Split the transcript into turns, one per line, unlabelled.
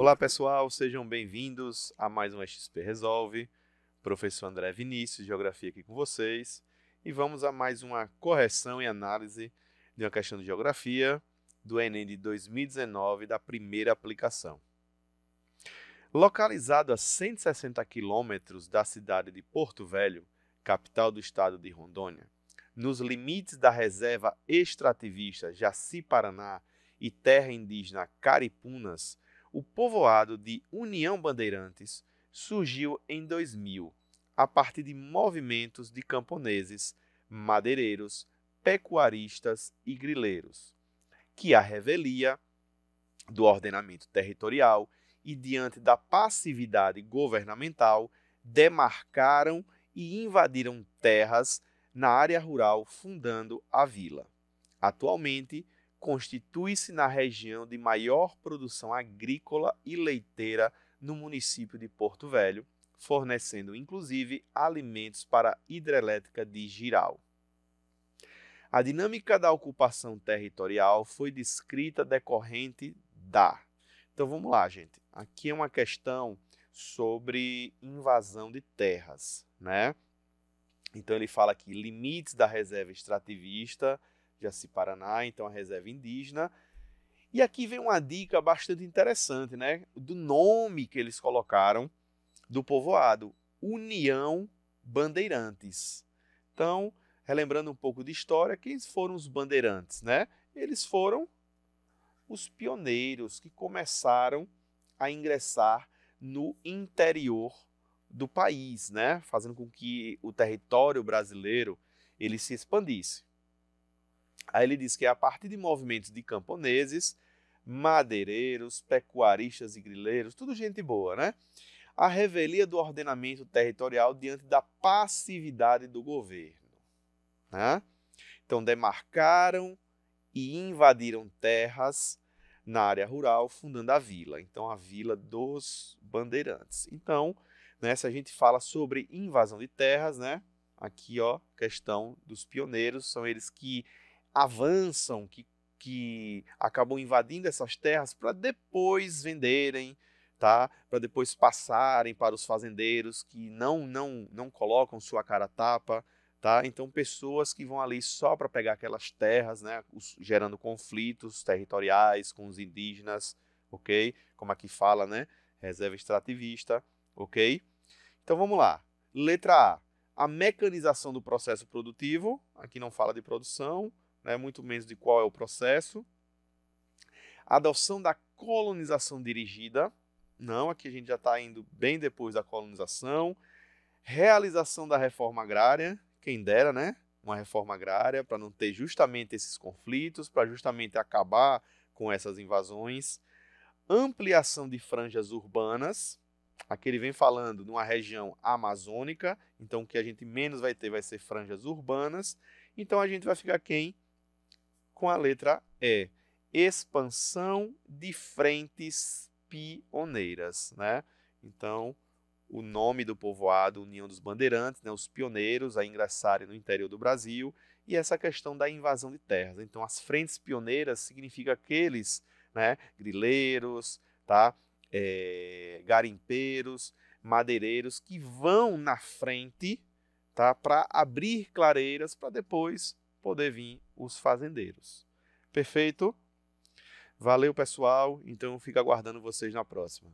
Olá pessoal, sejam bem-vindos a mais um XP Resolve. Professor André Vinícius, Geografia aqui com vocês. E vamos a mais uma correção e análise de uma questão de Geografia do Enem de 2019, da primeira aplicação. Localizado a 160 quilômetros da cidade de Porto Velho, capital do estado de Rondônia, nos limites da reserva extrativista Jaci-Paraná e terra indígena Caripunas, o povoado de União Bandeirantes surgiu em 2000, a partir de movimentos de camponeses, madeireiros, pecuaristas e grileiros, que à revelia do ordenamento territorial e diante da passividade governamental, demarcaram e invadiram terras na área rural, fundando a vila. Atualmente, constitui-se na região de maior produção agrícola e leiteira no município de Porto Velho, fornecendo inclusive alimentos para a hidrelétrica de Giral. A dinâmica da ocupação territorial foi descrita decorrente da. Então vamos lá, gente. Aqui é uma questão sobre invasão de terras, né? Então ele fala aqui limites da reserva extrativista, Jaci Paraná, então a reserva indígena. E aqui vem uma dica bastante interessante, né? Do nome que eles colocaram do povoado, União Bandeirantes. Então, relembrando um pouco de história, quem foram os bandeirantes, né? Eles foram os pioneiros que começaram a ingressar no interior do país, né? Fazendo com que o território brasileiro ele se expandisse. Aí ele diz que é a partir de movimentos de camponeses, madeireiros, pecuaristas e grileiros, tudo gente boa, né? A revelia do ordenamento territorial diante da passividade do governo. Né? Então, demarcaram e invadiram terras na área rural, fundando a vila. Então, a vila dos bandeirantes. Então, né, se a gente fala sobre invasão de terras, né? Aqui, ó, questão dos pioneiros, são eles que avançam, que, que acabam invadindo essas terras para depois venderem, tá? Para depois passarem para os fazendeiros que não não não colocam sua cara tapa, tá? Então pessoas que vão ali só para pegar aquelas terras, né? Os, gerando conflitos territoriais com os indígenas, ok? Como aqui fala, né? Reserva extrativista, ok? Então vamos lá. Letra A. A mecanização do processo produtivo, aqui não fala de produção, né, muito menos de qual é o processo. A adoção da colonização dirigida, não, aqui a gente já está indo bem depois da colonização. Realização da reforma agrária, quem dera, né? Uma reforma agrária para não ter justamente esses conflitos, para justamente acabar com essas invasões. Ampliação de franjas urbanas, Aqui ele vem falando numa região amazônica, então o que a gente menos vai ter vai ser franjas urbanas. Então a gente vai ficar quem? com a letra E. Expansão de frentes pioneiras, né? Então, o nome do povoado, União dos Bandeirantes, né, os pioneiros a ingressarem no interior do Brasil, e essa questão da invasão de terras. Então, as frentes pioneiras significa aqueles né, grileiros, tá, é, garimpeiros, madeireiros que vão na frente tá, para abrir clareiras para depois poder vir os fazendeiros. Perfeito? Valeu, pessoal. Então, fico aguardando vocês na próxima.